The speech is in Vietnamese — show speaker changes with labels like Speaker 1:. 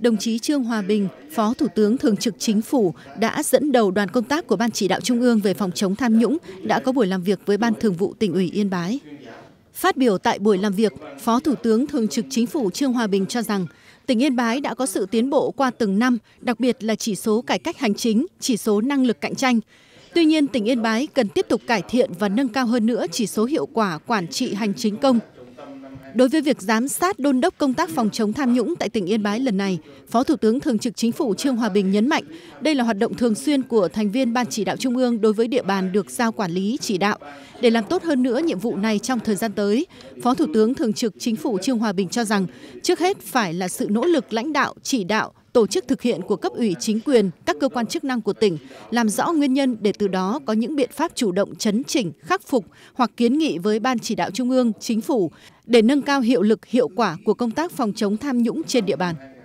Speaker 1: đồng chí Trương Hòa Bình, Phó Thủ tướng Thường trực Chính phủ đã dẫn đầu đoàn công tác của Ban chỉ đạo Trung ương về phòng chống tham nhũng đã có buổi làm việc với Ban Thường vụ tỉnh ủy Yên Bái. Phát biểu tại buổi làm việc, Phó Thủ tướng Thường trực Chính phủ Trương Hòa Bình cho rằng tỉnh Yên Bái đã có sự tiến bộ qua từng năm, đặc biệt là chỉ số cải cách hành chính, chỉ số năng lực cạnh tranh. Tuy nhiên, tỉnh Yên Bái cần tiếp tục cải thiện và nâng cao hơn nữa chỉ số hiệu quả quản trị hành chính công Đối với việc giám sát đôn đốc công tác phòng chống tham nhũng tại tỉnh Yên Bái lần này, Phó Thủ tướng Thường trực Chính phủ Trương Hòa Bình nhấn mạnh, đây là hoạt động thường xuyên của thành viên Ban chỉ đạo Trung ương đối với địa bàn được giao quản lý chỉ đạo. Để làm tốt hơn nữa nhiệm vụ này trong thời gian tới, Phó Thủ tướng Thường trực Chính phủ Trương Hòa Bình cho rằng, trước hết phải là sự nỗ lực lãnh đạo, chỉ đạo, tổ chức thực hiện của cấp ủy chính quyền, cơ quan chức năng của tỉnh làm rõ nguyên nhân để từ đó có những biện pháp chủ động chấn chỉnh khắc phục hoặc kiến nghị với ban chỉ đạo trung ương chính phủ để nâng cao hiệu lực hiệu quả của công tác phòng chống tham nhũng trên địa bàn